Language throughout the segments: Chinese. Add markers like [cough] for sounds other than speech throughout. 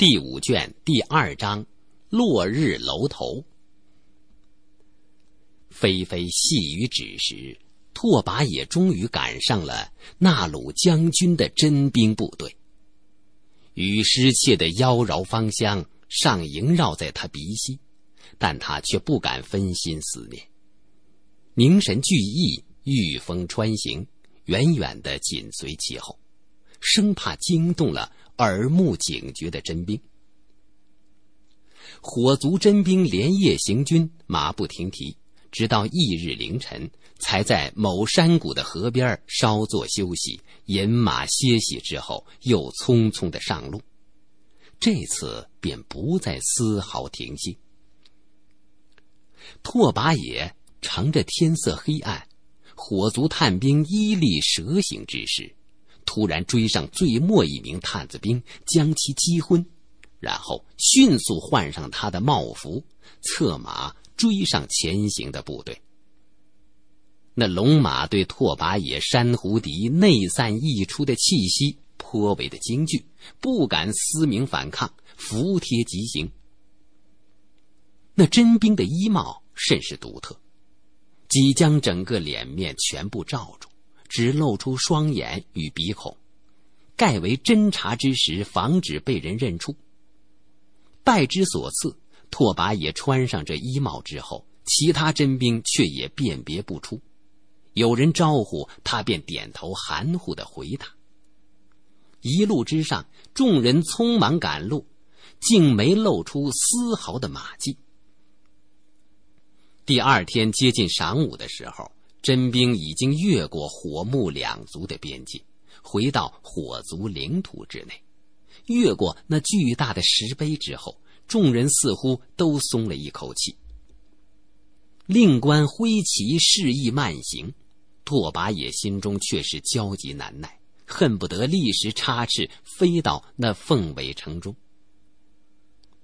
第五卷第二章，落日楼头。霏霏细雨止时，拓跋也终于赶上了纳鲁将军的真兵部队。雨失窃的妖娆芳香尚萦绕在他鼻息，但他却不敢分心思念，凝神聚意，御风穿行，远远的紧随其后，生怕惊动了。耳目警觉的真兵，火族真兵连夜行军，马不停蹄，直到翌日凌晨，才在某山谷的河边稍作休息，饮马歇息之后，又匆匆的上路。这次便不再丝毫停歇。拓跋野乘着天色黑暗，火族探兵依例蛇行之时。突然追上最末一名探子兵，将其击昏，然后迅速换上他的帽服，策马追上前行的部队。那龙马对拓跋野山胡敌内散溢出的气息颇为的惊惧，不敢嘶鸣反抗，伏贴疾行。那真兵的衣帽甚是独特，即将整个脸面全部罩住。只露出双眼与鼻孔，盖为侦查之时，防止被人认出。拜之所赐，拓跋野穿上这衣帽之后，其他真兵却也辨别不出。有人招呼他，便点头含糊的回答。一路之上，众人匆忙赶路，竟没露出丝毫的马迹。第二天接近晌午的时候。真兵已经越过火木两族的边界，回到火族领土之内。越过那巨大的石碑之后，众人似乎都松了一口气。令官挥旗示意慢行，拓跋野心中却是焦急难耐，恨不得立时插翅飞到那凤尾城中。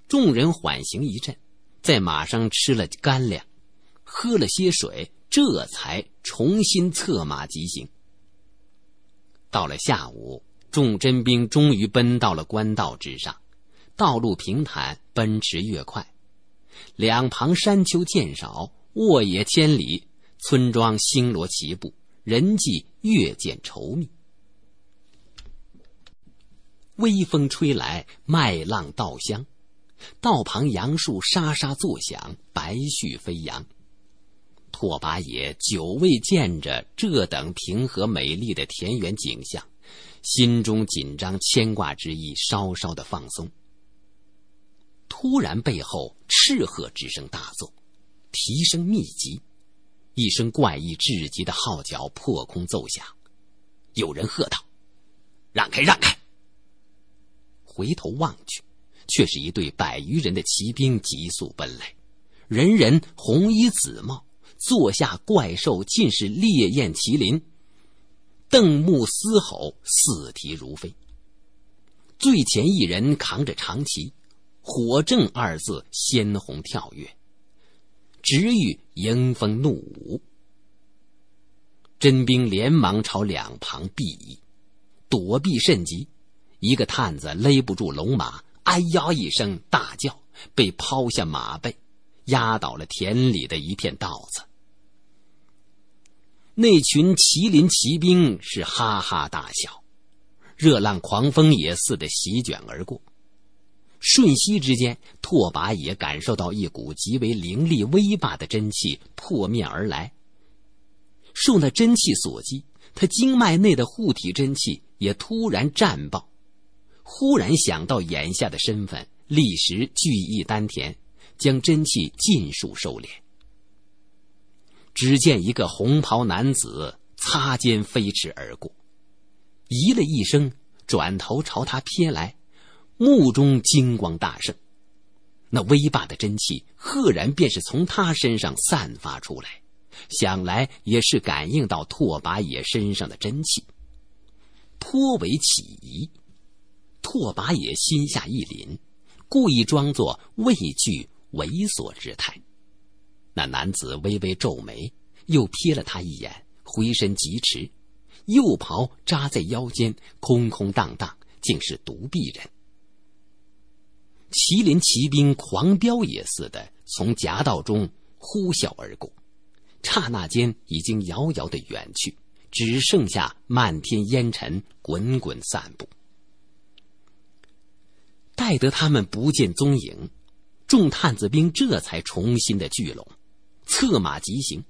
众人缓行一阵，在马上吃了干粮，喝了些水。这才重新策马疾行。到了下午，众真兵终于奔到了官道之上，道路平坦，奔驰越快。两旁山丘渐少，沃野千里，村庄星罗棋布，人迹越见稠密。微风吹来，麦浪稻香，道旁杨树沙沙作响，白絮飞扬。拓跋野久未见着这等平和美丽的田园景象，心中紧张牵挂之意稍稍的放松。突然，背后斥喝之声大作，蹄声密集，一声怪异至极的号角破空奏响，有人喝道：“让开，让开！”回头望去，却是一队百余人的骑兵急速奔来，人人红衣紫帽。坐下怪兽尽是烈焰麒麟，瞪目嘶吼，四蹄如飞。最前一人扛着长旗，火正二字鲜红跳跃，直欲迎风怒舞。真兵连忙朝两旁避移，躲避甚急。一个探子勒不住龙马，哎呀一声大叫，被抛下马背，压倒了田里的一片稻子。那群麒麟骑兵是哈哈大笑，热浪狂风也似的席卷而过，瞬息之间，拓跋野感受到一股极为凌厉威霸的真气破面而来。受那真气所击，他经脉内的护体真气也突然绽爆。忽然想到眼下的身份，立时聚意丹田，将真气尽数收敛。只见一个红袍男子擦肩飞驰而过，咦了一声，转头朝他瞥来，目中金光大盛。那威霸的真气赫然便是从他身上散发出来，想来也是感应到拓跋野身上的真气，颇为起疑。拓跋野心下一凛，故意装作畏惧猥琐之态。那男子微微皱眉，又瞥了他一眼，回身疾驰，右袍扎在腰间，空空荡荡，竟是独臂人。麒麟骑兵狂飙也似的从夹道中呼啸而过，刹那间已经遥遥的远去，只剩下漫天烟尘滚滚散布。待得他们不见踪影，众探子兵这才重新的聚拢。策马疾行，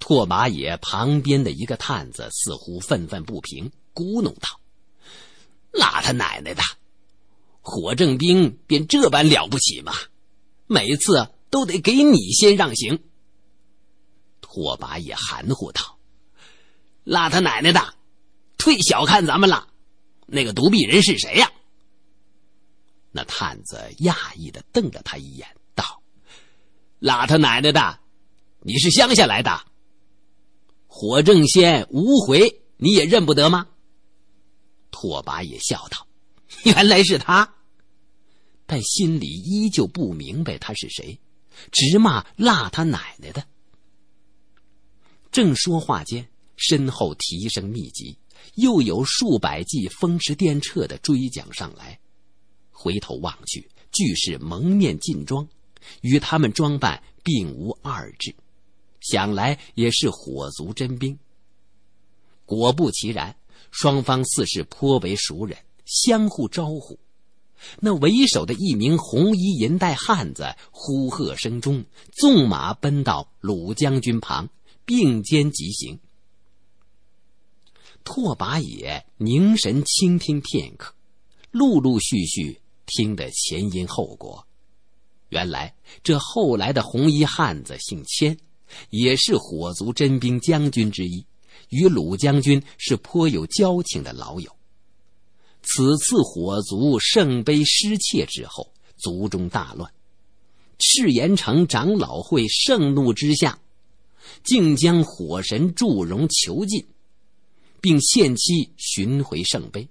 拓跋野旁边的一个探子似乎愤愤不平，咕哝道：“拉他奶奶的，火正兵便这般了不起吗？每次都得给你先让行。”拓跋野含糊道：“拉他奶奶的，忒小看咱们了。那个独臂人是谁呀？”那探子讶异的瞪了他一眼。辣他奶奶的！你是乡下来的。火正仙无回，你也认不得吗？拓跋也笑道：“ [laughs] 原来是他。”但心里依旧不明白他是谁，直骂：“辣他奶奶的！”正说话间，身后蹄声密集，又有数百骑风驰电掣的追将上来。回头望去，俱是蒙面劲装。与他们装扮并无二致，想来也是火族真兵。果不其然，双方似是颇为熟人，相互招呼。那为首的一名红衣银带汉子呼喝声中，纵马奔到鲁将军旁，并肩疾行。拓跋野凝神倾听片刻，陆陆续续听得前因后果。原来这后来的红衣汉子姓千，也是火族真兵将军之一，与鲁将军是颇有交情的老友。此次火族圣杯失窃之后，族中大乱，赤炎城长老会盛怒之下，竟将火神祝融囚禁，并限期寻回圣杯。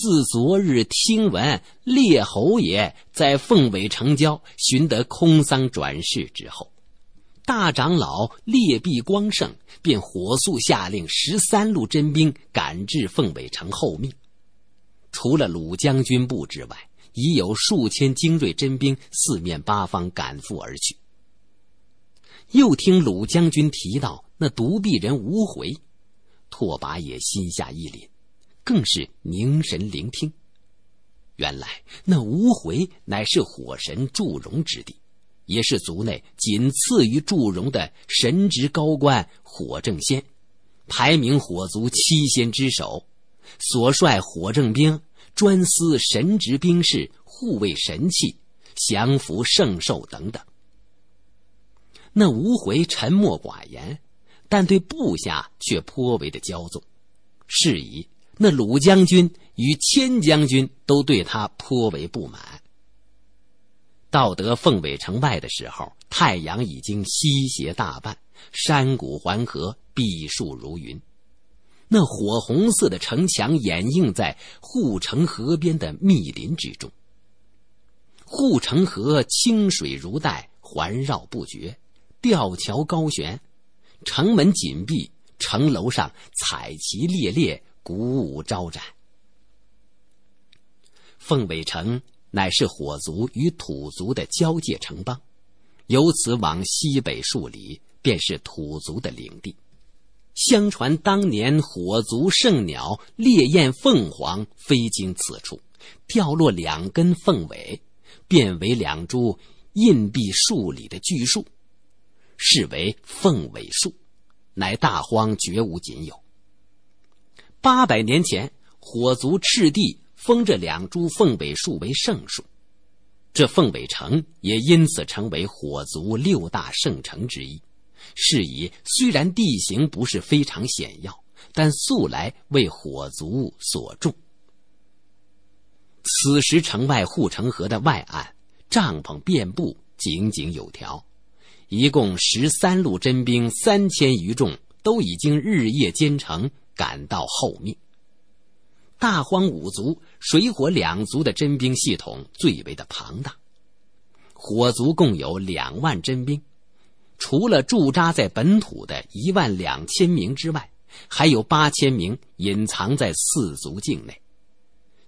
自昨日听闻烈侯爷在凤尾城郊寻得空桑转世之后，大长老烈毕光胜便火速下令十三路真兵赶至凤尾城候命。除了鲁将军部之外，已有数千精锐真兵四面八方赶赴而去。又听鲁将军提到那独臂人无回，拓跋也心下一凛。正是凝神聆听。原来那无回乃是火神祝融之地，也是族内仅次于祝融的神职高官火正仙，排名火族七仙之首，所率火正兵专司神职兵士护卫神器降服圣兽等等。那无回沉默寡言，但对部下却颇为的骄纵，是以。那鲁将军与千将军都对他颇为不满。到得凤尾城外的时候，太阳已经西斜大半，山谷环河，碧树如云，那火红色的城墙掩映在护城河边的密林之中。护城河清水如带，环绕不绝，吊桥高悬，城门紧闭，城楼上彩旗猎猎。鼓舞招展。凤尾城乃是火族与土族的交界城邦，由此往西北数里便是土族的领地。相传当年火族圣鸟烈焰凤凰飞经此处，掉落两根凤尾，变为两株硬币数里的巨树，是为凤尾树，乃大荒绝无仅有。八百年前，火族赤帝封这两株凤尾树为圣树，这凤尾城也因此成为火族六大圣城之一。是以，虽然地形不是非常险要，但素来为火族所重。此时，城外护城河的外岸，帐篷遍布，井井有条。一共十三路真兵三千余众，都已经日夜兼程。赶到后命。大荒五族、水火两族的真兵系统最为的庞大，火族共有两万真兵，除了驻扎在本土的一万两千名之外，还有八千名隐藏在四族境内。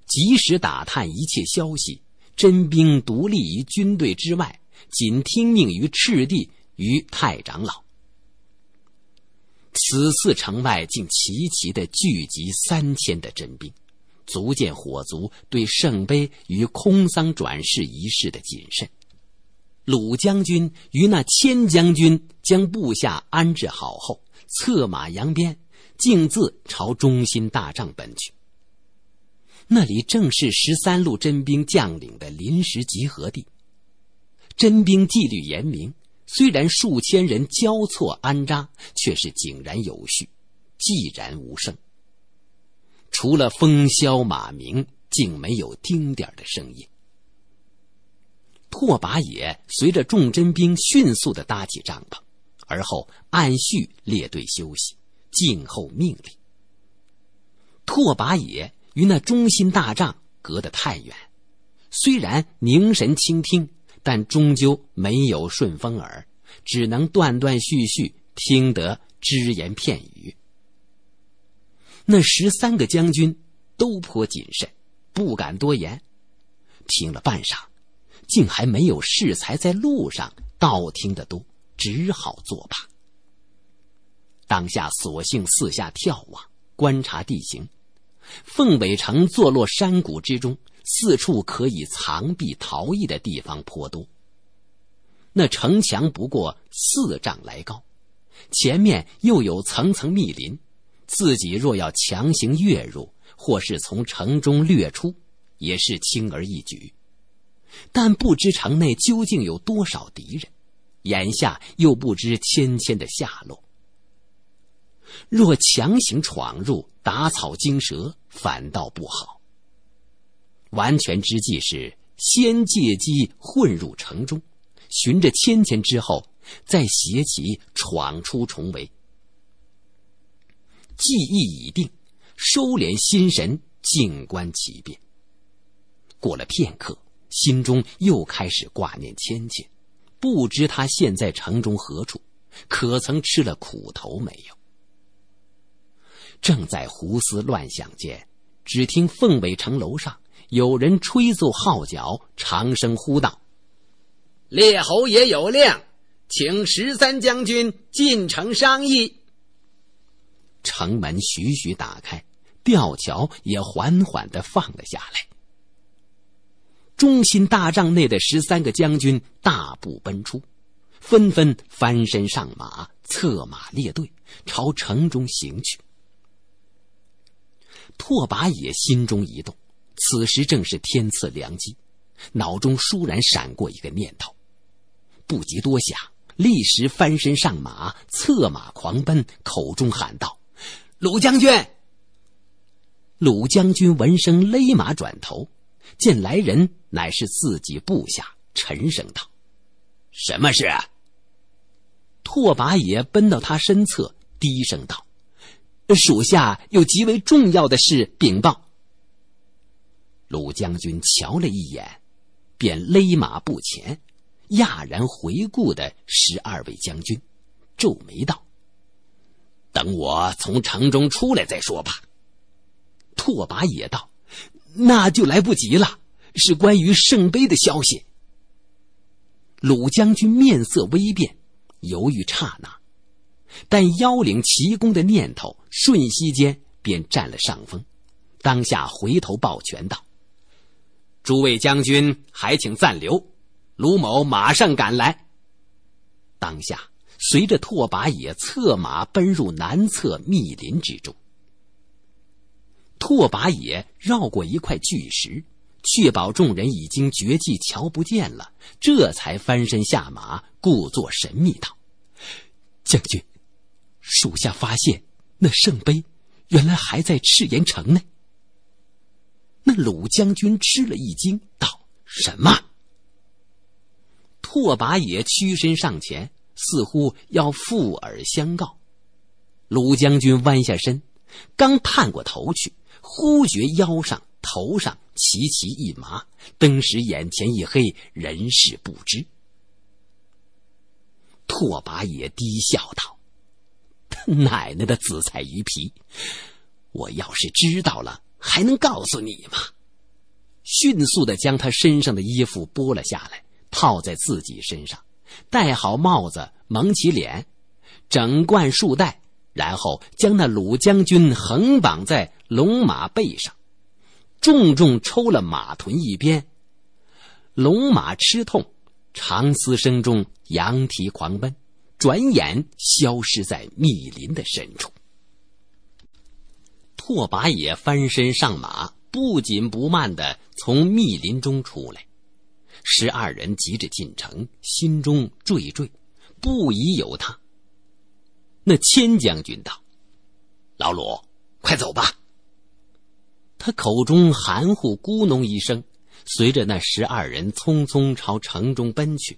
及时打探一切消息，真兵独立于军队之外，仅听命于赤帝与太长老。此次城外竟齐齐的聚集三千的真兵，足见火族对圣杯与空桑转世仪式的谨慎。鲁将军与那千将军将部下安置好后，策马扬鞭，径自朝中心大帐奔去。那里正是十三路真兵将领的临时集合地，真兵纪律严明。虽然数千人交错安扎，却是井然有序，寂然无声。除了风萧马鸣，竟没有丁点的声音。拓跋野随着众真兵迅速的搭起帐篷，而后按序列队休息，静候命令。拓跋野与那中心大帐隔得太远，虽然凝神倾听。但终究没有顺风耳，只能断断续续听得只言片语。那十三个将军都颇谨慎，不敢多言。听了半晌，竟还没有适才在路上道听得多，只好作罢。当下索性四下眺望，观察地形。凤尾城坐落山谷之中。四处可以藏避逃逸的地方颇多。那城墙不过四丈来高，前面又有层层密林，自己若要强行跃入，或是从城中掠出，也是轻而易举。但不知城内究竟有多少敌人，眼下又不知芊芊的下落，若强行闯入，打草惊蛇，反倒不好。完全之计是先借机混入城中，寻着芊芊之后，再携其闯出重围。计意已定，收敛心神，静观其变。过了片刻，心中又开始挂念芊芊，不知他现在城中何处，可曾吃了苦头没有？正在胡思乱想间，只听凤尾城楼上。有人吹奏号角，长声呼道：“列侯爷有令，请十三将军进城商议。”城门徐徐打开，吊桥也缓缓的放了下来。中心大帐内的十三个将军大步奔出，纷纷翻身上马，策马列队，朝城中行去。拓跋野心中一动。此时正是天赐良机，脑中倏然闪过一个念头，不及多想，立时翻身上马，策马狂奔，口中喊道：“鲁将军！”鲁将军闻声勒马转头，见来人乃是自己部下，沉声道：“什么事？”拓跋野奔到他身侧，低声道：“属下有极为重要的事禀报。”鲁将军瞧了一眼，便勒马步前，讶然回顾的十二位将军，皱眉道：“等我从城中出来再说吧。”拓跋野道：“那就来不及了，是关于圣杯的消息。”鲁将军面色微变，犹豫刹那，但邀领奇功的念头瞬息间便占了上风，当下回头抱拳道。诸位将军，还请暂留，卢某马上赶来。当下，随着拓跋野策马奔入南侧密林之中。拓跋野绕过一块巨石，确保众人已经绝迹瞧不见了，这才翻身下马，故作神秘道：“将军，属下发现那圣杯，原来还在赤岩城内。”那鲁将军吃了一惊，道：“什么？”拓跋野屈身上前，似乎要附耳相告。鲁将军弯下身，刚探过头去，忽觉腰上、头上齐齐一麻，登时眼前一黑，人事不知。拓跋野低笑道：“他奶奶的紫菜鱼皮！我要是知道了……”还能告诉你吗？迅速的将他身上的衣服剥了下来，套在自己身上，戴好帽子，蒙起脸，整冠束带，然后将那鲁将军横绑在龙马背上，重重抽了马臀一鞭。龙马吃痛，长嘶声中扬蹄狂奔，转眼消失在密林的深处。拓跋也翻身上马，不紧不慢地从密林中出来。十二人急着进城，心中惴惴，不宜有他。那千将军道：“老鲁，快走吧。”他口中含糊咕哝一声，随着那十二人匆匆朝城中奔去。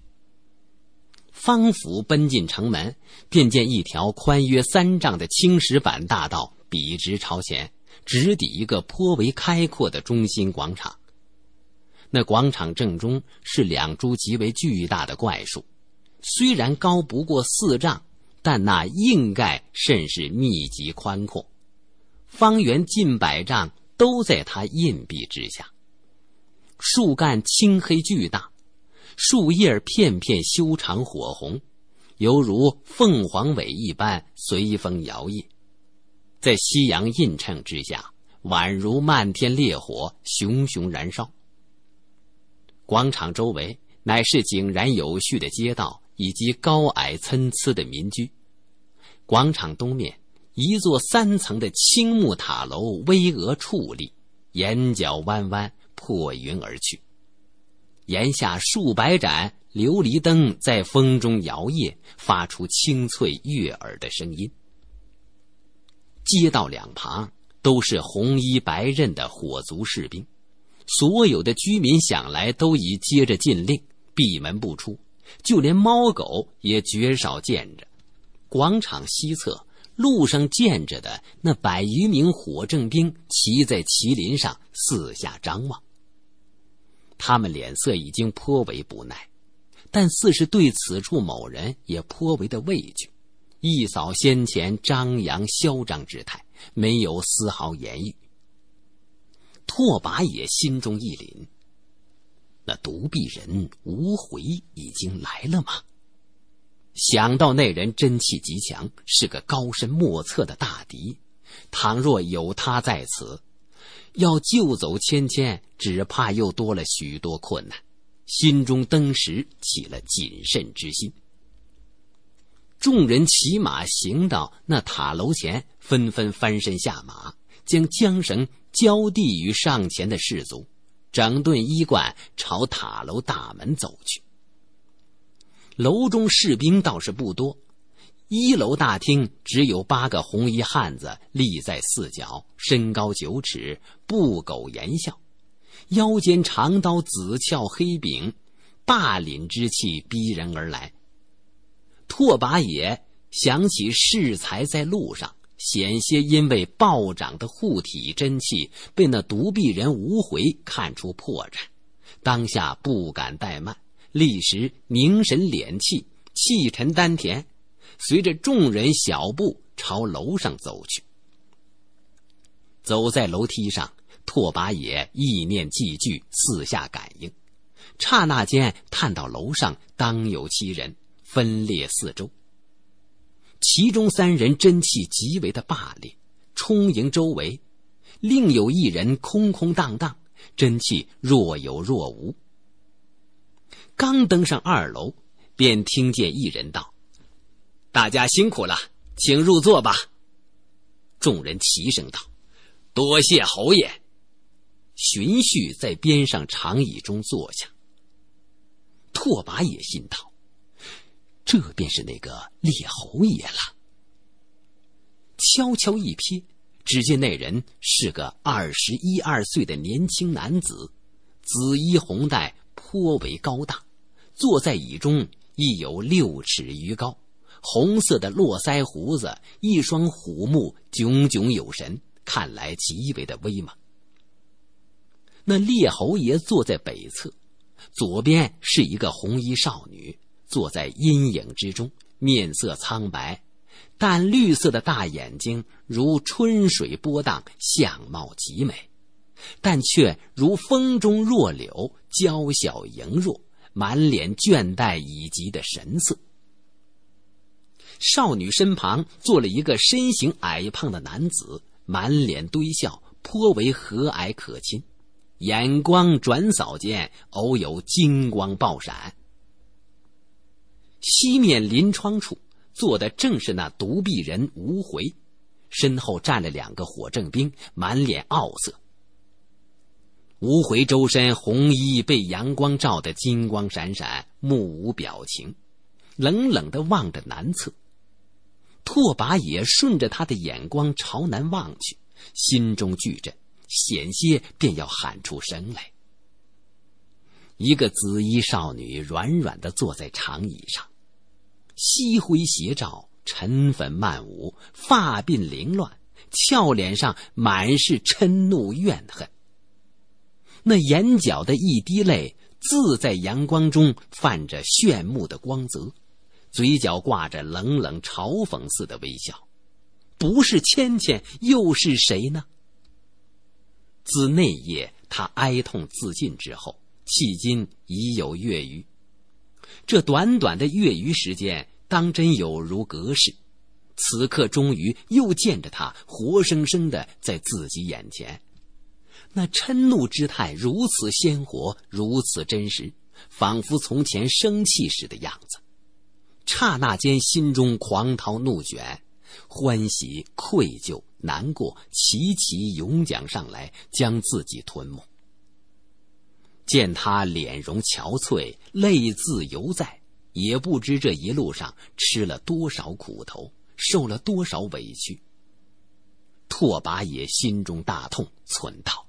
方府奔进城门，便见一条宽约三丈的青石板大道。笔直朝前，直抵一个颇为开阔的中心广场。那广场正中是两株极为巨大的怪树，虽然高不过四丈，但那硬盖甚是密集宽阔，方圆近百丈都在它硬壁之下。树干青黑巨大，树叶片片修长火红，犹如凤凰尾一般随风摇曳。在夕阳映衬之下，宛如漫天烈火熊熊燃烧。广场周围乃是井然有序的街道以及高矮参差的民居。广场东面，一座三层的青木塔楼巍峨矗立，檐角弯弯，破云而去。檐下数百盏琉璃灯在风中摇曳，发出清脆悦耳的声音。街道两旁都是红衣白刃的火族士兵，所有的居民想来都已接着禁令，闭门不出，就连猫狗也绝少见着。广场西侧路上见着的那百余名火正兵，骑在麒麟上四下张望，他们脸色已经颇为不耐，但似是对此处某人也颇为的畏惧。一扫先前张扬嚣张之态，没有丝毫言语。拓跋也心中一凛：那独臂人无回已经来了吗？想到那人真气极强，是个高深莫测的大敌，倘若有他在此，要救走芊芊，只怕又多了许多困难。心中登时起了谨慎之心。众人骑马行到那塔楼前，纷纷翻身下马，将缰绳交递于上前的士卒，整顿衣冠，朝塔楼大门走去。楼中士兵倒是不多，一楼大厅只有八个红衣汉子立在四角，身高九尺，不苟言笑，腰间长刀紫鞘黑柄，霸凛之气逼人而来。拓跋野想起适才在路上，险些因为暴涨的护体真气被那独臂人无回看出破绽，当下不敢怠慢，立时凝神敛气，气沉丹田，随着众人小步朝楼上走去。走在楼梯上，拓跋野意念既聚，四下感应，刹那间探到楼上，当有其人。分裂四周，其中三人真气极为的霸烈，充盈周围；另有一人空空荡荡，真气若有若无。刚登上二楼，便听见一人道：“大家辛苦了，请入座吧。”众人齐声道：“多谢侯爷。”荀彧在边上长椅中坐下。拓跋也心道。这便是那个猎侯爷了。悄悄一瞥，只见那人是个二十一二岁的年轻男子，紫衣红带，颇为高大，坐在椅中亦有六尺余高。红色的络腮胡子，一双虎目炯炯有神，看来极为的威猛。那猎侯爷坐在北侧，左边是一个红衣少女。坐在阴影之中，面色苍白，淡绿色的大眼睛如春水波荡，相貌极美，但却如风中弱柳，娇小莹弱，满脸倦怠以及的神色。少女身旁坐了一个身形矮胖的男子，满脸堆笑，颇为和蔼可亲，眼光转扫间，偶有金光爆闪。西面临窗处坐的正是那独臂人吴回，身后站了两个火正兵，满脸傲色。吴回周身红衣被阳光照得金光闪闪，目无表情，冷冷地望着南侧。拓跋野顺着他的眼光朝南望去，心中巨震，险些便要喊出声来。一个紫衣少女软软地坐在长椅上。夕晖斜照，尘粉漫舞，发鬓凌乱，俏脸上满是嗔怒怨恨。那眼角的一滴泪，自在阳光中泛着炫目的光泽，嘴角挂着冷冷嘲讽似的微笑。不是芊芊，又是谁呢？自那夜他哀痛自尽之后，迄今已有月余。这短短的业余时间，当真有如隔世。此刻终于又见着他活生生的在自己眼前，那嗔怒之态如此鲜活，如此真实，仿佛从前生气时的样子。刹那间，心中狂涛怒卷，欢喜、愧疚、难过齐齐涌将上来，将自己吞没。见他脸容憔悴，泪渍犹在，也不知这一路上吃了多少苦头，受了多少委屈。拓跋野心中大痛，存道：“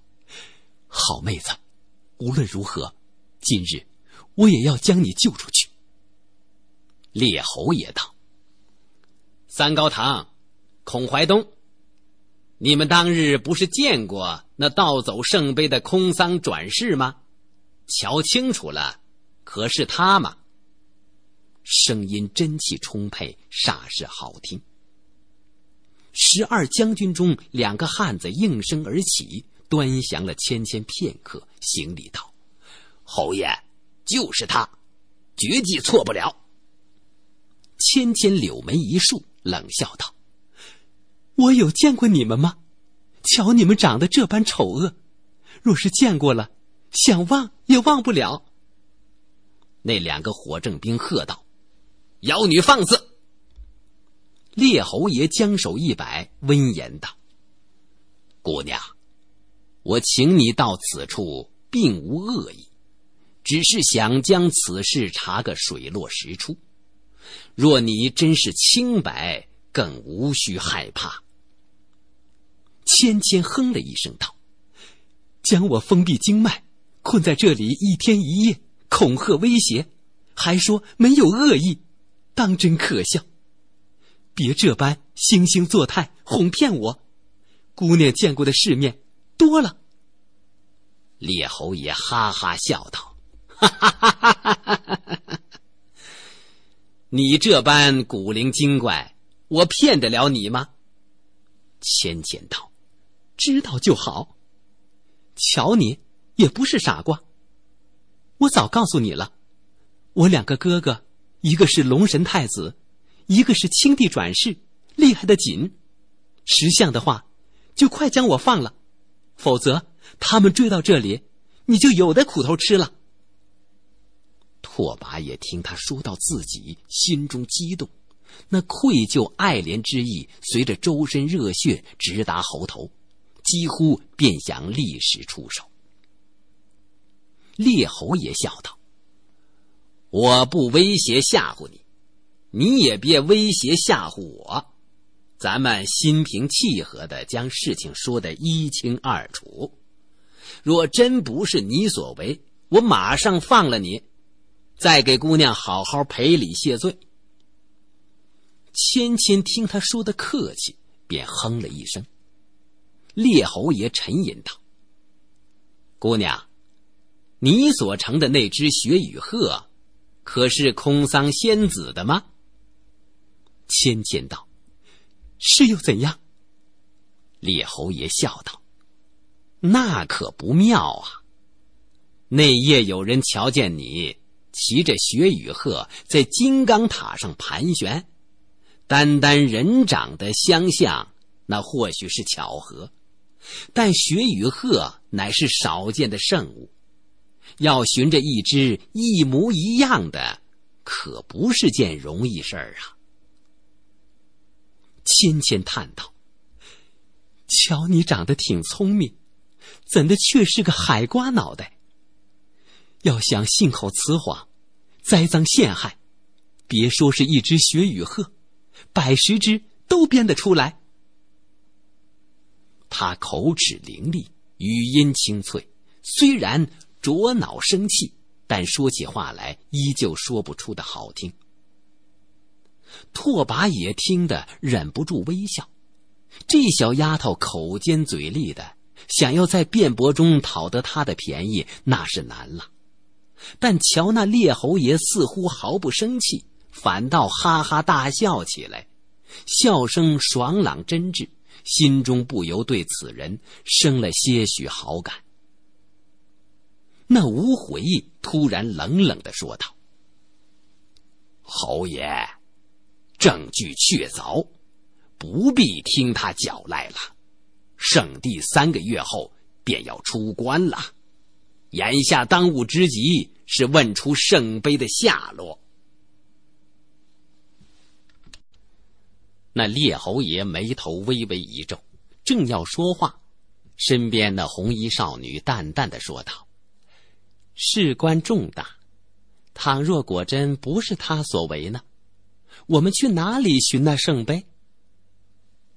好妹子，无论如何，今日我也要将你救出去。”列侯也道：“三高堂，孔怀东，你们当日不是见过那盗走圣杯的空桑转世吗？”瞧清楚了，可是他吗？声音真气充沛，煞是好听。十二将军中两个汉子应声而起，端详了芊芊片刻，行礼道：“侯爷，就是他，绝技错不了。”芊芊柳眉一竖，冷笑道：“我有见过你们吗？瞧你们长得这般丑恶，若是见过了。”想忘也忘不了。那两个火正兵喝道：“妖女放肆！”烈侯爷将手一摆，温言道：“姑娘，我请你到此处，并无恶意，只是想将此事查个水落石出。若你真是清白，更无需害怕。”芊芊哼了一声道：“将我封闭经脉。”困在这里一天一夜，恐吓威胁，还说没有恶意，当真可笑！别这般惺惺作态哄骗我，姑娘见过的世面多了。列侯爷哈哈笑道：“哈哈哈哈哈哈！”你这般古灵精怪，我骗得了你吗？”芊芊道：“知道就好。”瞧你。也不是傻瓜。我早告诉你了，我两个哥哥，一个是龙神太子，一个是青帝转世，厉害的紧。识相的话，就快将我放了，否则他们追到这里，你就有的苦头吃了。拓跋也听他说到自己，心中激动，那愧疚爱怜之意随着周身热血直达喉头，几乎便想立时出手。列侯爷笑道：“我不威胁吓唬你，你也别威胁吓唬我，咱们心平气和的将事情说得一清二楚。若真不是你所为，我马上放了你，再给姑娘好好赔礼谢罪。”芊芊听他说的客气，便哼了一声。列侯爷沉吟道：“姑娘。”你所乘的那只雪羽鹤，可是空桑仙子的吗？芊芊道：“是又怎样？”列侯爷笑道：“那可不妙啊！那夜有人瞧见你骑着雪羽鹤在金刚塔上盘旋，单单人长得相像，那或许是巧合；但雪羽鹤乃是少见的圣物。”要寻着一只一模一样的，可不是件容易事儿啊！芊芊叹道：“瞧你长得挺聪明，怎的却是个海瓜脑袋？要想信口雌黄，栽赃陷害，别说是一只雪羽鹤，百十只都编得出来。”他口齿伶俐，语音清脆，虽然。着恼生气，但说起话来依旧说不出的好听。拓跋野听得忍不住微笑，这小丫头口尖嘴利的，想要在辩驳中讨得她的便宜那是难了。但瞧那烈侯爷似乎毫不生气，反倒哈哈大笑起来，笑声爽朗真挚，心中不由对此人生了些许好感。那无悔突然冷冷的说道：“侯爷，证据确凿，不必听他狡赖了。圣帝三个月后便要出关了，眼下当务之急是问出圣杯的下落。”那列侯爷眉头微微一皱，正要说话，身边的红衣少女淡淡的说道。事关重大，倘若果真不是他所为呢？我们去哪里寻那圣杯？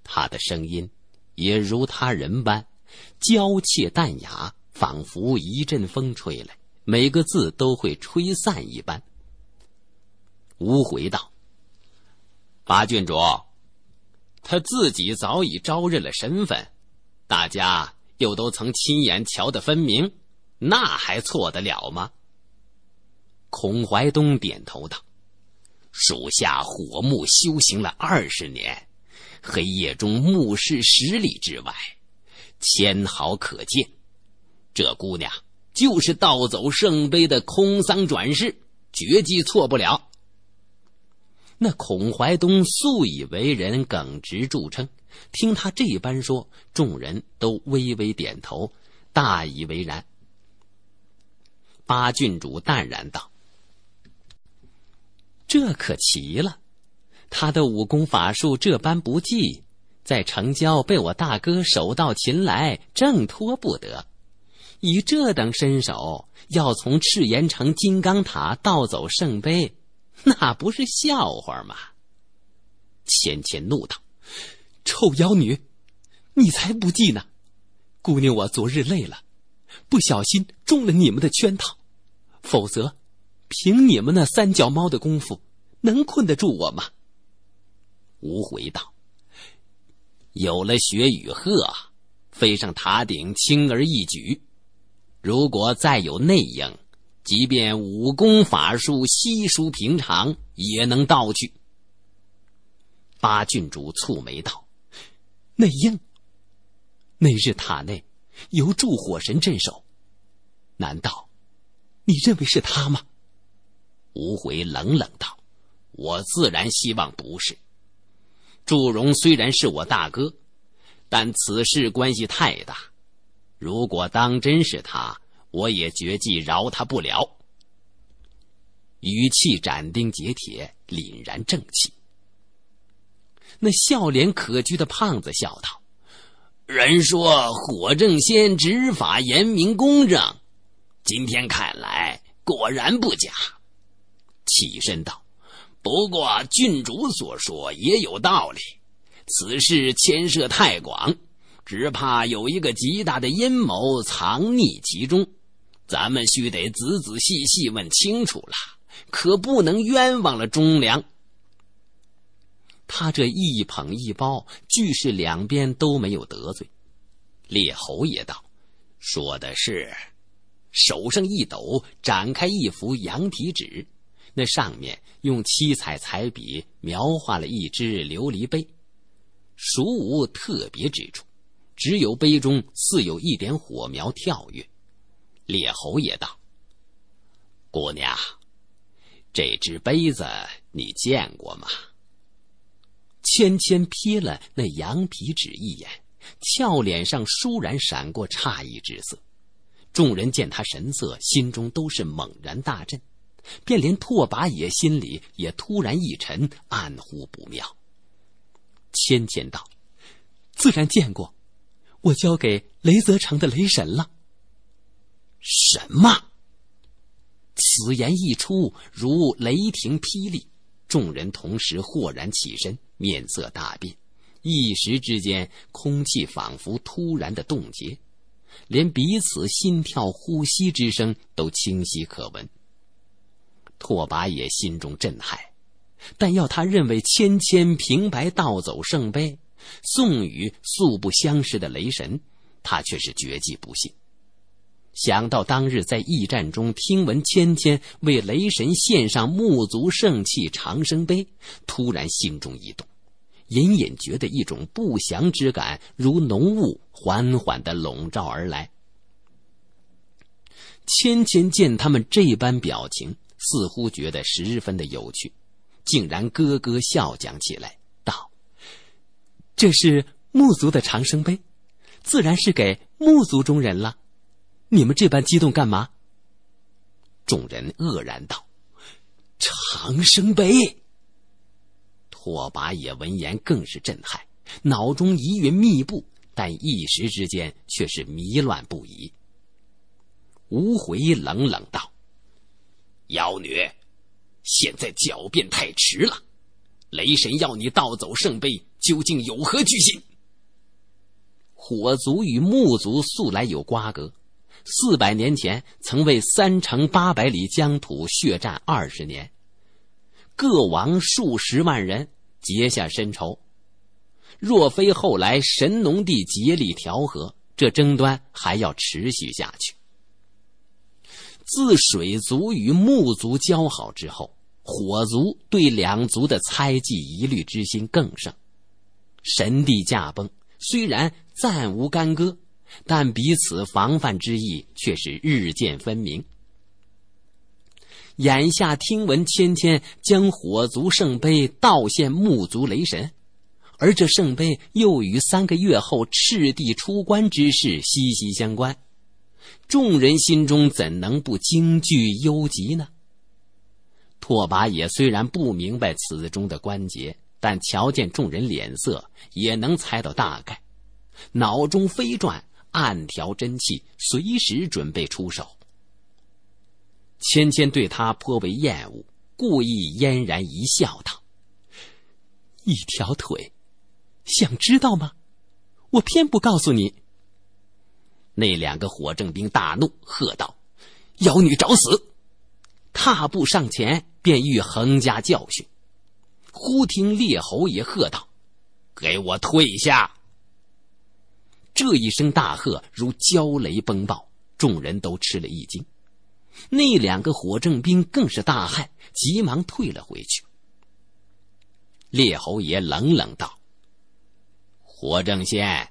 他的声音也如他人般娇怯淡雅，仿佛一阵风吹来，每个字都会吹散一般。吴回道：“八郡主，他自己早已招认了身份，大家又都曾亲眼瞧得分明。”那还错得了吗？孔怀东点头道：“属下火木修行了二十年，黑夜中目视十里之外，纤毫可见。这姑娘就是盗走圣杯的空桑转世，绝技错不了。”那孔怀东素以为人耿直著称，听他这般说，众人都微微点头，大以为然。八郡主淡然道：“这可奇了，他的武功法术这般不济，在城郊被我大哥手到擒来，挣脱不得。以这等身手，要从赤岩城金刚塔盗走圣杯，那不是笑话吗？”芊芊怒道：“臭妖女，你才不济呢！姑娘，我昨日累了，不小心中了你们的圈套。”否则，凭你们那三脚猫的功夫，能困得住我吗？吴回道：“有了雪与鹤，飞上塔顶轻而易举。如果再有内应，即便武功法术稀疏平常，也能盗去。”八郡主蹙眉道：“内应？那日塔内有祝火神镇守，难道？”你认为是他吗？吴回冷冷道：“我自然希望不是。祝融虽然是我大哥，但此事关系太大。如果当真是他，我也决计饶他不了。”语气斩钉截铁，凛然正气。那笑脸可掬的胖子笑道：“人说火正仙执法严明公正。”今天看来果然不假，起身道：“不过郡主所说也有道理，此事牵涉太广，只怕有一个极大的阴谋藏匿其中，咱们须得仔仔细细问清楚了，可不能冤枉了忠良。”他这一捧一包，俱是两边都没有得罪。列侯也道：“说的是。”手上一抖，展开一幅羊皮纸，那上面用七彩彩笔描画了一只琉璃杯，孰无特别之处，只有杯中似有一点火苗跳跃。列侯也道：“姑娘，这只杯子你见过吗？”芊芊瞥了那羊皮纸一眼，俏脸上倏然闪过诧异之色。众人见他神色，心中都是猛然大震，便连拓跋野心里也突然一沉，暗呼不妙。芊芊道：“自然见过，我交给雷泽城的雷神了。”什么？此言一出，如雷霆霹雳，众人同时豁然起身，面色大变，一时之间，空气仿佛突然的冻结。连彼此心跳、呼吸之声都清晰可闻。拓跋也心中震撼，但要他认为芊芊平白盗走圣杯，送宇素不相识的雷神，他却是绝迹不信。想到当日在驿站中听闻芊芊为雷神献上木族圣器长生杯，突然心中一动。隐隐觉得一种不祥之感，如浓雾缓缓的笼罩而来。芊芊见他们这般表情，似乎觉得十分的有趣，竟然咯咯笑讲起来道：“这是木族的长生碑，自然是给木族中人了。你们这般激动干嘛？”众人愕然道：“长生碑。”火把也闻言更是震撼，脑中疑云密布，但一时之间却是迷乱不已。无回冷冷道：“妖女，现在狡辩太迟了。雷神要你盗走圣杯，究竟有何居心？”火族与木族素来有瓜葛，四百年前曾为三城八百里疆土血战二十年，各亡数十万人。结下深仇，若非后来神农帝竭力调和，这争端还要持续下去。自水族与木族交好之后，火族对两族的猜忌、疑虑之心更盛。神帝驾崩，虽然暂无干戈，但彼此防范之意却是日渐分明。眼下听闻芊芊将火族圣杯倒献木族雷神，而这圣杯又与三个月后赤帝出关之事息息相关，众人心中怎能不惊惧忧急呢？拓跋野虽然不明白此中的关节，但瞧见众人脸色，也能猜到大概，脑中飞转，暗调真气，随时准备出手。芊芊对他颇为厌恶，故意嫣然一笑，道：“一条腿，想知道吗？我偏不告诉你。”那两个火正兵大怒，喝道：“妖女找死！”踏步上前，便欲横加教训。忽听烈侯爷喝道：“给我退下！”这一声大喝，如焦雷崩爆，众人都吃了一惊。那两个火正兵更是大骇，急忙退了回去。烈侯爷冷冷道：“火正先，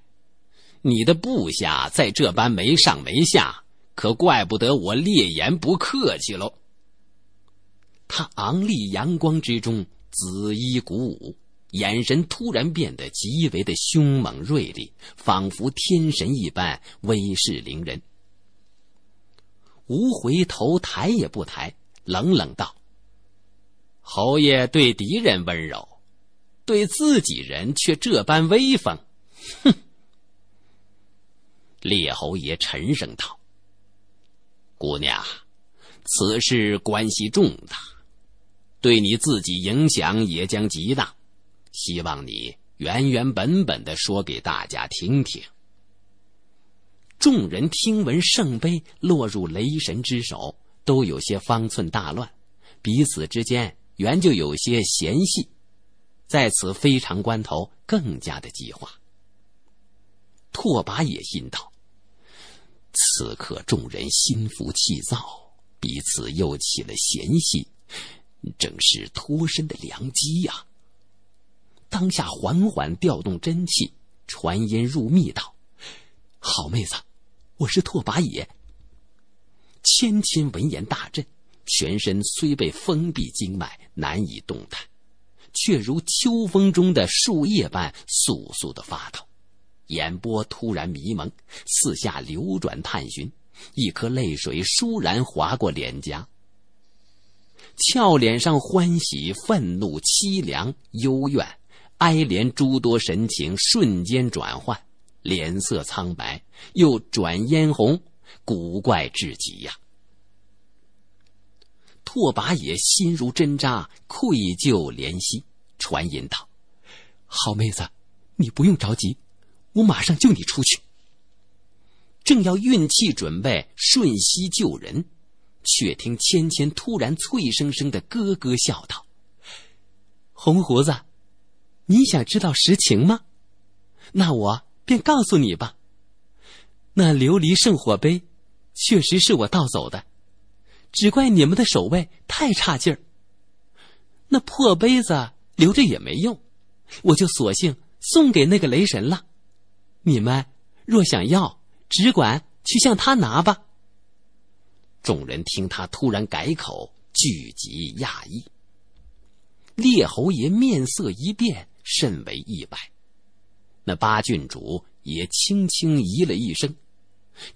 你的部下在这般没上没下，可怪不得我烈言不客气喽。”他昂立阳光之中，紫衣鼓舞，眼神突然变得极为的凶猛锐利，仿佛天神一般，威势凌人。无回头，抬也不抬，冷冷道：“侯爷对敌人温柔，对自己人却这般威风。”哼！烈侯爷沉声道：“姑娘，此事关系重大，对你自己影响也将极大，希望你原原本本的说给大家听听。”众人听闻圣杯落入雷神之手，都有些方寸大乱，彼此之间原就有些嫌隙，在此非常关头更加的激化。拓跋野心道：“此刻众人心浮气躁，彼此又起了嫌隙，正是脱身的良机呀。”当下缓缓调动真气，传音入密道：“好妹子。”我是拓跋野。千金闻言大震，全身虽被封闭经脉，难以动弹，却如秋风中的树叶般簌簌的发抖，眼波突然迷蒙，四下流转探寻，一颗泪水倏然划过脸颊，俏脸上欢喜、愤怒、凄凉、幽怨、哀怜诸多神情瞬间转换。脸色苍白，又转嫣红，古怪至极呀！拓跋野心如针扎，愧疚怜惜，传音道：“好妹子，你不用着急，我马上救你出去。”正要运气准备瞬息救人，却听芊芊突然脆生生的咯咯笑道：“红胡子，你想知道实情吗？那我……”便告诉你吧，那琉璃圣火杯，确实是我盗走的，只怪你们的守卫太差劲儿。那破杯子留着也没用，我就索性送给那个雷神了。你们若想要，只管去向他拿吧。众人听他突然改口，聚集讶异。烈侯爷面色一变，甚为意外。那八郡主也轻轻咦了一声，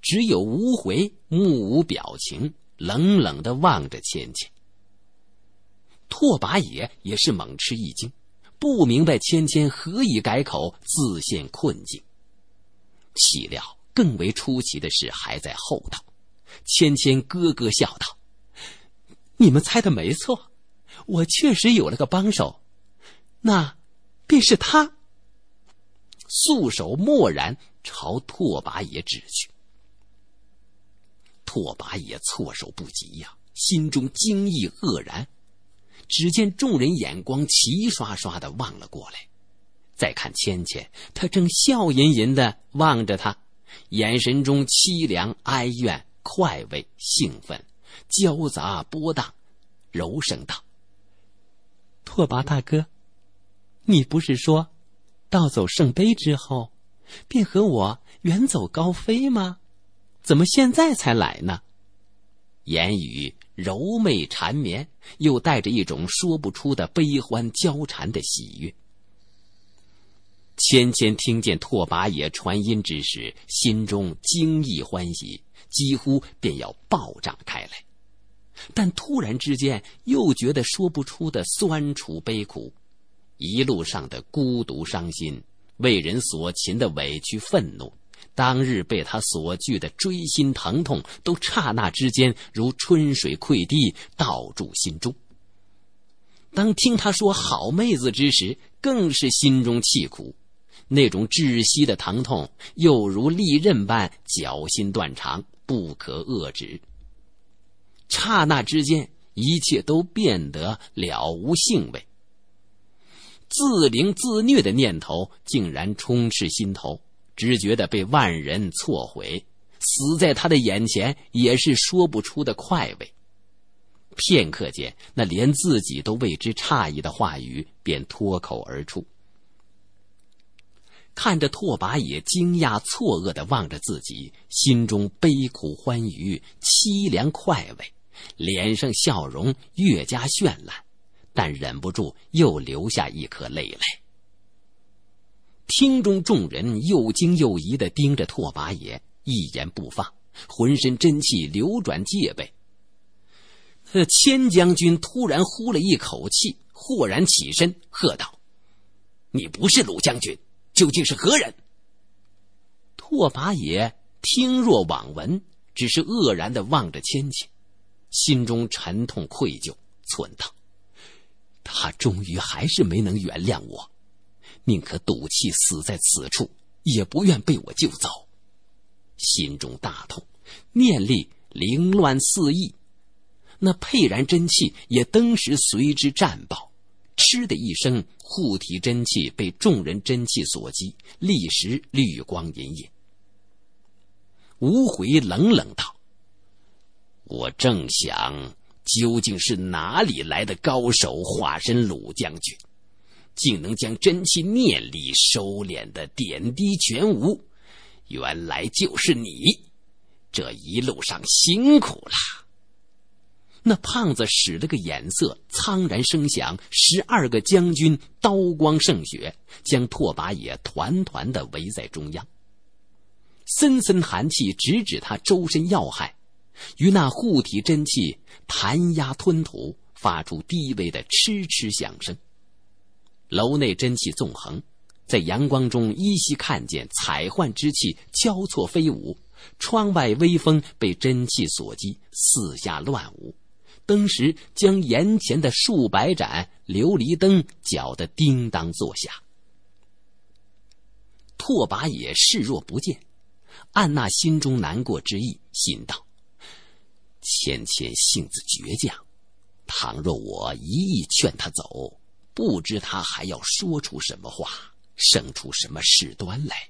只有无回目无表情，冷冷的望着芊芊。拓跋野也是猛吃一惊，不明白芊芊何以改口自陷困境。岂料更为出奇的事还在后头，芊芊咯咯笑道：“你们猜的没错，我确实有了个帮手，那，便是他。”素手蓦然朝拓跋野指去，拓跋野措手不及呀，心中惊异愕然。只见众人眼光齐刷刷的望了过来，再看芊芊，她正笑吟吟的望着他，眼神中凄凉、哀怨、快慰、兴奋交杂波荡，柔声道：“拓跋大哥，你不是说？”盗走圣杯之后，便和我远走高飞吗？怎么现在才来呢？言语柔媚缠绵，又带着一种说不出的悲欢交缠的喜悦。芊芊听见拓跋野传音之时，心中惊异欢喜，几乎便要暴涨开来，但突然之间又觉得说不出的酸楚悲苦。一路上的孤独、伤心，为人所擒的委屈、愤怒，当日被他所惧的锥心疼痛，都刹那之间如春水溃堤，倒注心中。当听他说“好妹子”之时，更是心中气苦，那种窒息的疼痛又如利刃般绞心断肠，不可遏止。刹那之间，一切都变得了无兴味。自凌自虐的念头竟然充斥心头，只觉得被万人错毁，死在他的眼前也是说不出的快慰。片刻间，那连自己都为之诧异的话语便脱口而出。看着拓跋野惊讶错愕的望着自己，心中悲苦欢愉凄凉快慰，脸上笑容越加绚烂。但忍不住又流下一颗泪来。厅中众人又惊又疑地盯着拓跋野，一言不发，浑身真气流转戒备。千将军突然呼了一口气，豁然起身，喝道：“你不是鲁将军，究竟是何人？”拓跋野听若罔闻，只是愕然地望着千千，心中沉痛愧疚，忖道。他终于还是没能原谅我，宁可赌气死在此处，也不愿被我救走。心中大痛，念力凌乱肆溢，那沛然真气也登时随之绽爆。嗤的一声，护体真气被众人真气所击，立时绿光隐隐。无悔冷冷道：“我正想。”究竟是哪里来的高手化身鲁将军，竟能将真气念力收敛的点滴全无？原来就是你！这一路上辛苦了。那胖子使了个眼色，苍然声响，十二个将军刀光胜雪，将拓跋野团团的围在中央，森森寒气直指他周身要害。与那护体真气弹压吞吐，发出低微的嗤嗤响声。楼内真气纵横，在阳光中依稀看见彩幻之气交错飞舞。窗外微风被真气所击，四下乱舞，登时将檐前的数百盏琉璃灯搅得叮当作响。拓跋野视若不见，按捺心中难过之意，心道。芊芊性子倔强，倘若我一意劝她走，不知她还要说出什么话，生出什么事端来。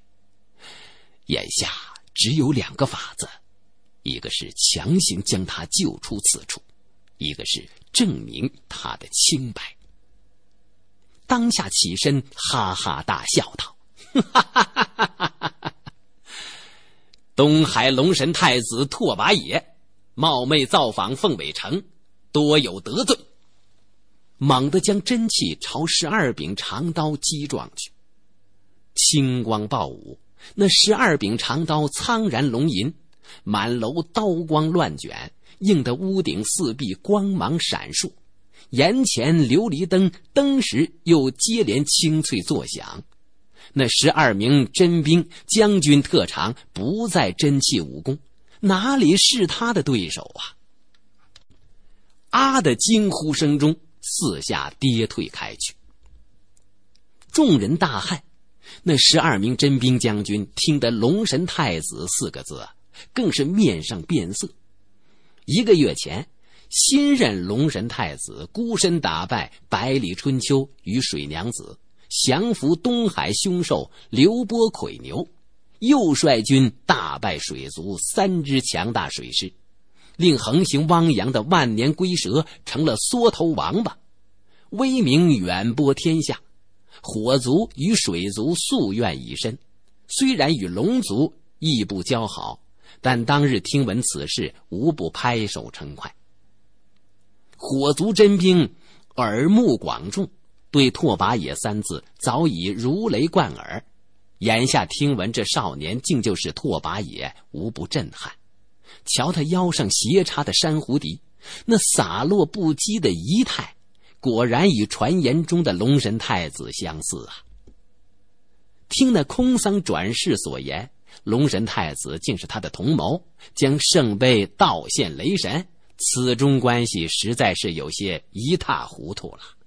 眼下只有两个法子，一个是强行将他救出此处，一个是证明他的清白。当下起身，哈哈大笑道：“哈哈哈哈哈哈！”东海龙神太子拓跋野。冒昧造访凤尾城，多有得罪。猛地将真气朝十二柄长刀击撞去，青光暴舞。那十二柄长刀苍然龙吟，满楼刀光乱卷，映得屋顶四壁光芒闪烁。檐前琉璃灯灯时又接连清脆作响。那十二名真兵将军特长不在真气武功。哪里是他的对手啊！啊的惊呼声中，四下跌退开去。众人大骇，那十二名真兵将军听得“龙神太子”四个字，更是面上变色。一个月前，新任龙神太子孤身打败百里春秋与水娘子，降服东海凶兽刘波魁牛。又率军大败水族三支强大水师，令横行汪洋的万年龟蛇成了缩头王八，威名远播天下。火族与水族夙愿已深，虽然与龙族亦不交好，但当日听闻此事，无不拍手称快。火族真兵耳目广众，对拓跋野三字早已如雷贯耳。眼下听闻这少年竟就是拓跋野，无不震撼。瞧他腰上斜插的珊瑚笛，那洒落不羁的仪态，果然与传言中的龙神太子相似啊。听那空桑转世所言，龙神太子竟是他的同谋，将圣杯盗献雷神，此中关系实在是有些一塌糊涂了。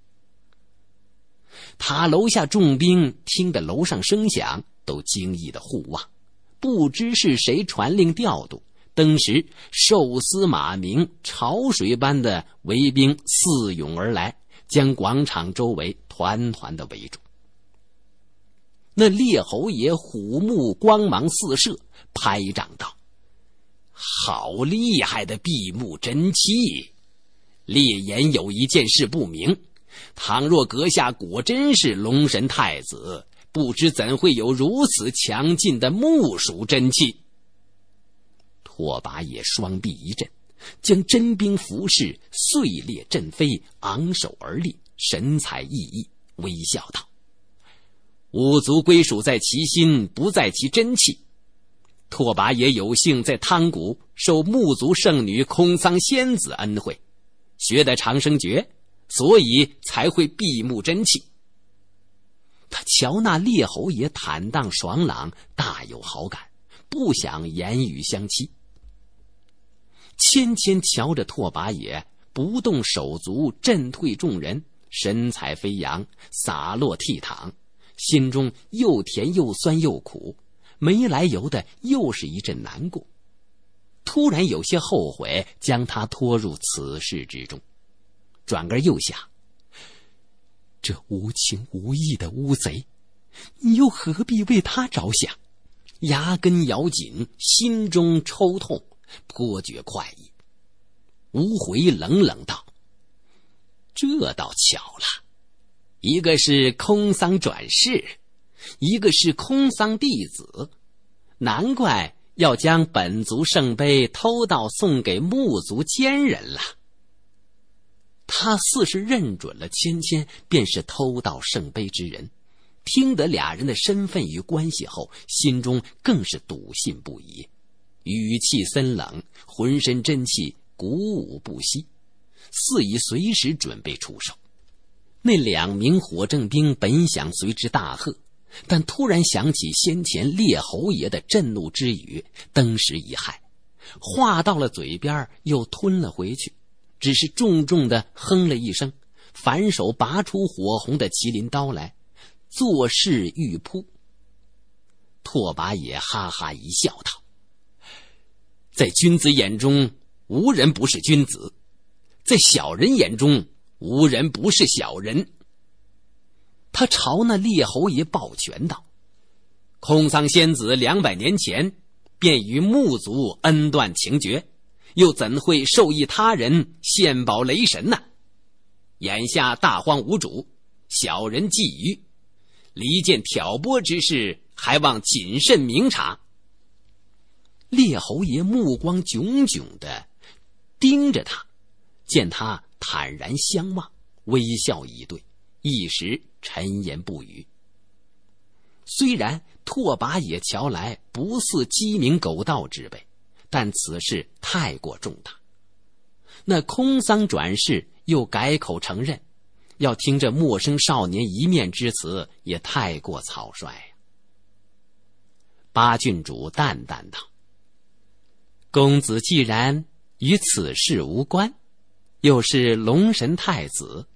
塔楼下重兵听得楼上声响，都惊异的互望，不知是谁传令调度。登时，兽司马鸣，潮水般的围兵四涌而来，将广场周围团团的围住。那烈侯爷虎目光芒四射，拍掌道：“好厉害的闭目真气！烈炎有一件事不明。”倘若阁下果真是龙神太子，不知怎会有如此强劲的木属真气？拓跋野双臂一震，将真兵服饰碎裂震飞，昂首而立，神采奕奕，微笑道：“五族归属在其心，不在其真气。拓跋野有幸在汤谷受木族圣女空桑仙子恩惠，学得长生诀。”所以才会闭目真气。他瞧那烈侯爷坦荡爽朗，大有好感，不想言语相欺。芊芊瞧着拓跋野不动手足，震退众人，神采飞扬，洒落倜傥，心中又甜又酸又苦，没来由的又是一阵难过，突然有些后悔将他拖入此事之中。转而又想，这无情无义的乌贼，你又何必为他着想？牙根咬紧，心中抽痛，颇觉快意。无回冷冷道：“这倒巧了，一个是空桑转世，一个是空桑弟子，难怪要将本族圣杯偷盗送给木族奸人了。”他似是认准了芊芊便是偷盗圣杯之人，听得俩人的身份与关系后，心中更是笃信不疑，语气森冷，浑身真气鼓舞不息，似已随时准备出手。那两名火正兵本想随之大喝，但突然想起先前烈侯爷的震怒之语，登时一骇，话到了嘴边又吞了回去。只是重重的哼了一声，反手拔出火红的麒麟刀来，作势欲扑。拓跋野哈哈一笑，道：“在君子眼中，无人不是君子；在小人眼中，无人不是小人。”他朝那烈侯爷抱拳道：“空桑仙子两百年前便与木族恩断情绝。”又怎会授意他人献宝雷神呢？眼下大荒无主，小人觊觎，离间挑拨之事，还望谨慎明察。烈侯爷目光炯炯的盯着他，见他坦然相望，微笑以对，一时沉言不语。虽然拓跋野瞧来不似鸡鸣狗盗之辈。但此事太过重大，那空桑转世又改口承认，要听这陌生少年一面之词也太过草率呀。八郡主淡淡道：“公子既然与此事无关，又是龙神太子，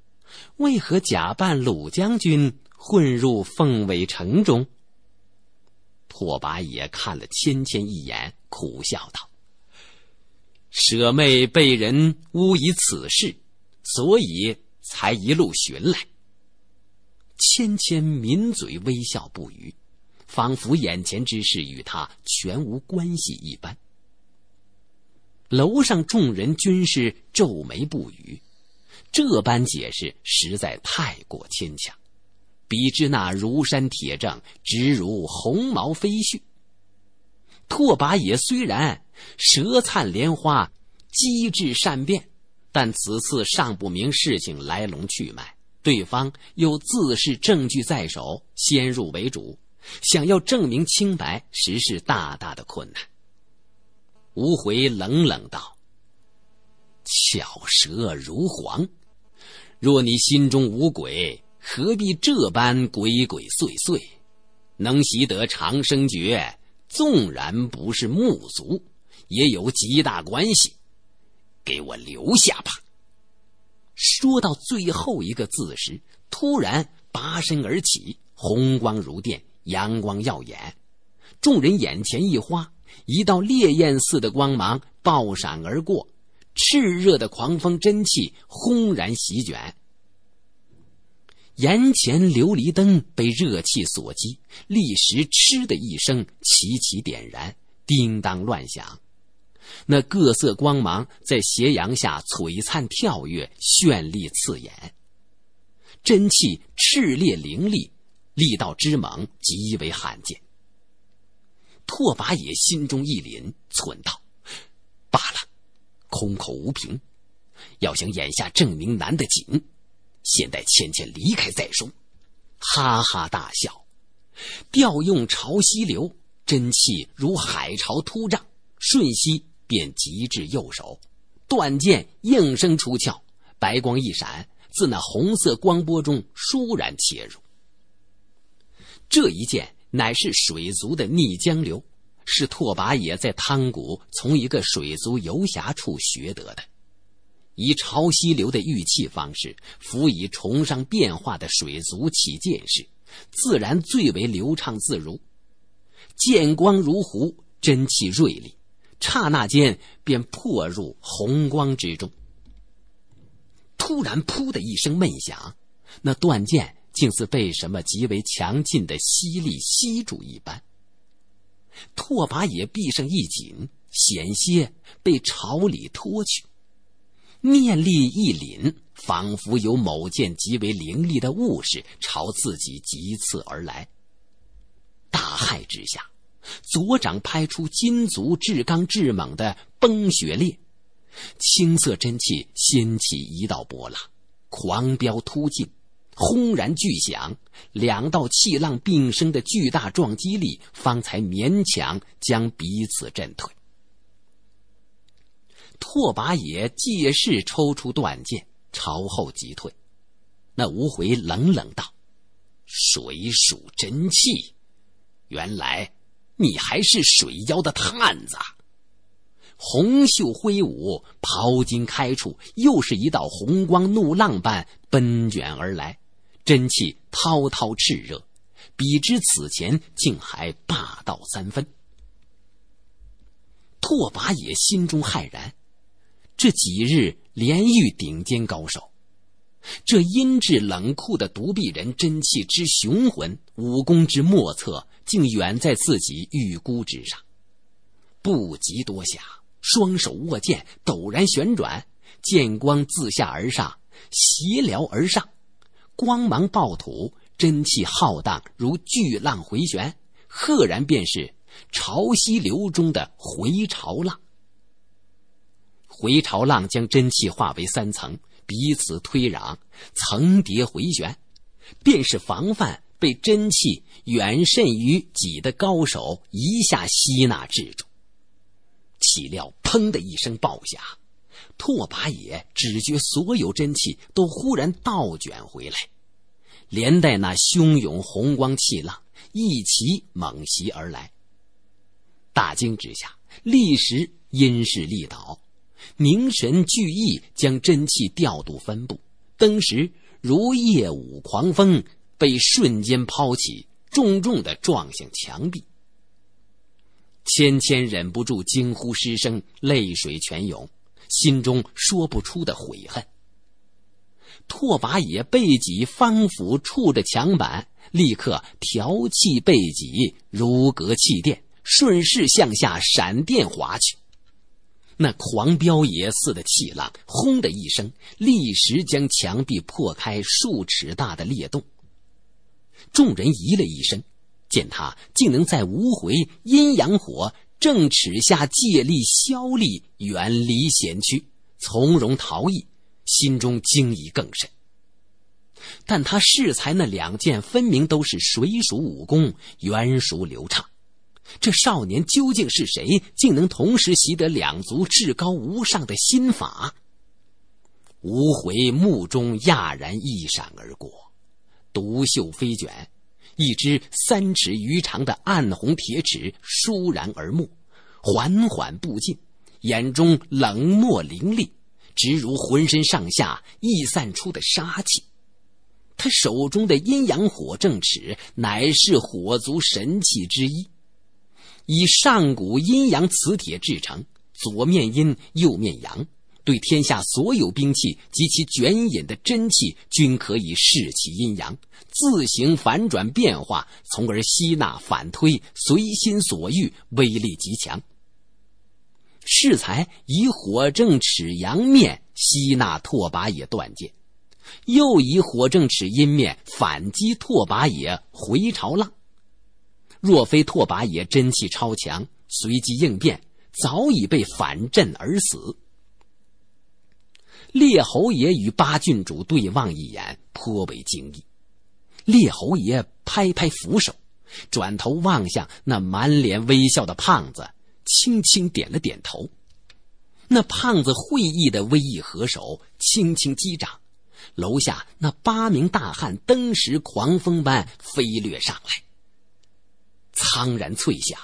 为何假扮鲁将军混入凤尾城中？”拓跋野看了芊芊一眼。苦笑道：“舍妹被人诬以此事，所以才一路寻来。”芊芊抿嘴微笑不语，仿佛眼前之事与她全无关系一般。楼上众人均是皱眉不语，这般解释实在太过牵强，比之那如山铁杖，直如鸿毛飞絮。拓跋野虽然舌灿莲花，机智善辩，但此次尚不明事情来龙去脉，对方又自恃证据在手，先入为主，想要证明清白，实是大大的困难。无悔冷冷道：“巧舌如簧，若你心中无鬼，何必这般鬼鬼祟祟？能习得长生诀。”纵然不是木族，也有极大关系，给我留下吧。说到最后一个字时，突然拔身而起，红光如电，阳光耀眼，众人眼前一花，一道烈焰似的光芒爆闪而过，炽热的狂风真气轰然席卷。岩前琉璃灯被热气所击，立时“嗤”的一声齐齐点燃，叮当乱响。那各色光芒在斜阳下璀璨跳跃，绚丽刺眼。真气炽烈凌厉，力道之猛极为罕见。拓跋野心中一凛，忖道：“罢了，空口无凭，要想眼下证明难得紧。”先带倩倩离开再说。哈哈大笑，调用潮汐流真气如海潮突涨，瞬息便及至右手断剑，应声出鞘，白光一闪，自那红色光波中倏然切入。这一剑乃是水族的逆江流，是拓跋野在汤谷从一个水族游侠处学得的。以潮汐流的预气方式，辅以崇尚变化的水族起剑式，自然最为流畅自如。剑光如湖，真气锐利，刹那间便破入红光之中。突然，噗的一声闷响，那断剑竟似被什么极为强劲的吸力吸住一般。拓跋野臂上一紧，险些被朝里拖去。念力一凛，仿佛有某件极为凌厉的物事朝自己急刺而来。大骇之下，左掌拍出金足至刚至猛的崩雪裂，青色真气掀起一道波浪，狂飙突进，轰然巨响，两道气浪并生的巨大撞击力，方才勉强将彼此震退。拓跋野借势抽出断剑，朝后急退。那无悔冷冷道：“水属真气，原来你还是水妖的探子。”红袖挥舞，袍襟开处，又是一道红光，怒浪般奔卷而来，真气滔滔炽热，比之此前竟还霸道三分。拓跋野心中骇然。这几日连遇顶尖高手，这阴鸷冷酷的独臂人，真气之雄浑，武功之莫测，竟远在自己预估之上。不及多想，双手握剑，陡然旋转，剑光自下而上，斜撩而上，光芒爆吐，真气浩荡如巨浪回旋，赫然便是潮汐流中的回潮浪。回潮浪将真气化为三层，彼此推攘，层叠回旋，便是防范被真气远甚于己的高手一下吸纳制住。岂料砰的一声爆响，拓跋野只觉所有真气都忽然倒卷回来，连带那汹涌红光气浪一齐猛袭而来。大惊之下，立时因势利导。凝神聚意，将真气调度分布，登时如夜舞狂风，被瞬间抛起，重重的撞向墙壁。芊芊忍不住惊呼失声，泪水全涌，心中说不出的悔恨。拓跋野背脊方斧触着墙板，立刻调气背脊，如隔气垫，顺势向下闪电滑去。那狂飙也似的气浪，轰的一声，立时将墙壁破开数尺大的裂洞。众人咦了一声，见他竟能在无回阴阳火正尺下借力消力，远离险区，从容逃逸，心中惊疑更甚。但他适才那两剑，分明都是水属武功，原属流畅。这少年究竟是谁？竟能同时习得两族至高无上的心法？无回目中讶然一闪而过，毒袖飞卷，一只三尺余长的暗红铁尺倏然而没，缓缓步进，眼中冷漠凌厉，直如浑身上下溢散出的杀气。他手中的阴阳火正尺乃是火族神器之一。以上古阴阳磁铁制成，左面阴，右面阳，对天下所有兵器及其卷引的真气，均可以试其阴阳，自行反转变化，从而吸纳、反推，随心所欲，威力极强。适才以火正尺阳面吸纳拓跋野断剑，又以火正尺阴面反击拓跋野回潮浪。若非拓跋野真气超强，随机应变，早已被反震而死。列侯爷与八郡主对望一眼，颇为惊异。列侯爷拍拍扶手，转头望向那满脸微笑的胖子，轻轻点了点头。那胖子会意的微一合手，轻轻击掌。楼下那八名大汉登时狂风般飞掠上来。苍然脆响，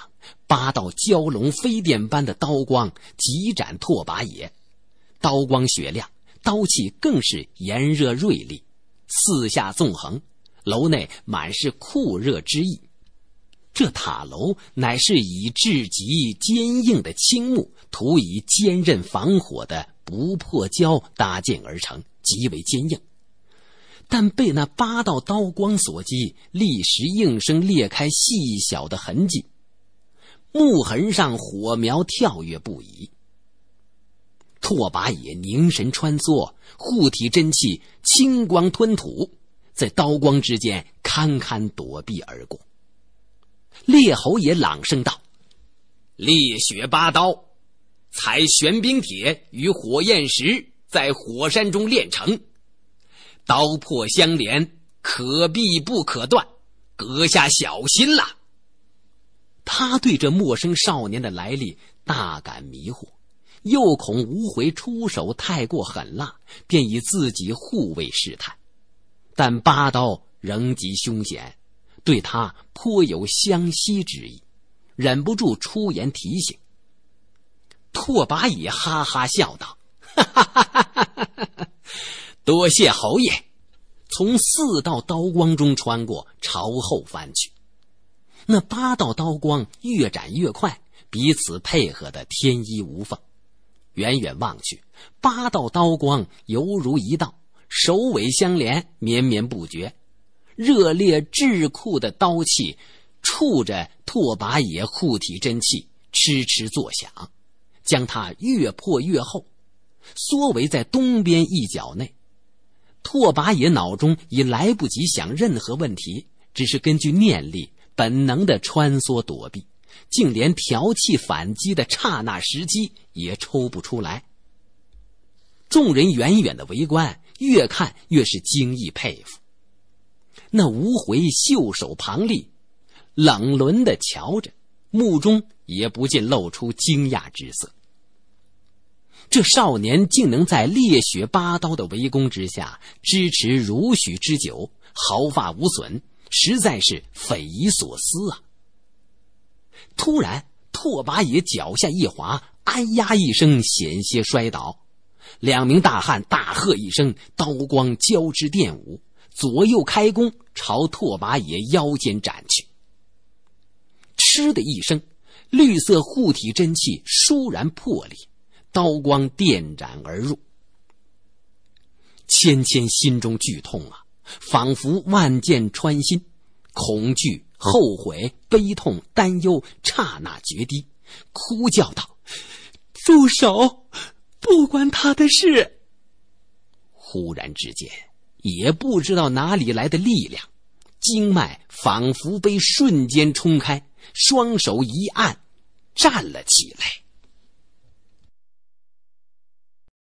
八道蛟龙飞电般的刀光急斩拓跋野，刀光雪亮，刀气更是炎热锐利，四下纵横。楼内满是酷热之意。这塔楼乃是以至极坚硬的青木，涂以坚韧防火的不破胶搭建而成，极为坚硬。但被那八道刀光所击，立时应声裂开细小的痕迹，木痕上火苗跳跃不已。拓跋野凝神穿梭，护体真气青光吞吐，在刀光之间堪堪躲避而过。烈侯也朗声道：“烈血八刀，采玄冰铁与火焰石，在火山中炼成。”刀破相连，可避不可断，阁下小心了。他对这陌生少年的来历大感迷惑，又恐无回出手太过狠辣，便以自己护卫试探，但八刀仍极凶险，对他颇有相惜之意，忍不住出言提醒。拓跋乙哈哈笑道：“哈哈哈哈哈哈！”多谢侯爷，从四道刀光中穿过，朝后翻去。那八道刀光越斩越快，彼此配合的天衣无缝。远远望去，八道刀光犹如一道，首尾相连，绵绵不绝。热烈炙酷的刀气，触着拓跋野护体真气，哧哧作响，将他越破越厚，缩围在东边一角内。拓跋野脑中已来不及想任何问题，只是根据念力本能的穿梭躲避，竟连调气反击的刹那时机也抽不出来。众人远远的围观，越看越是惊异佩服。那无悔袖手旁立，冷伦的瞧着，目中也不禁露出惊讶之色。这少年竟能在烈血八刀的围攻之下支持如许之久，毫发无损，实在是匪夷所思啊！突然，拓跋野脚下一滑，“哎呀”一声，险些摔倒。两名大汉大喝一声，刀光交织电舞，左右开弓，朝拓跋野腰间斩去。嗤的一声，绿色护体真气倏然破裂。刀光电斩而入，芊芊心中剧痛啊，仿佛万箭穿心，恐惧、后悔、悲痛、担忧，刹那决堤，哭叫道：“住手！不关他的事。”忽然之间，也不知道哪里来的力量，经脉仿佛被瞬间冲开，双手一按，站了起来。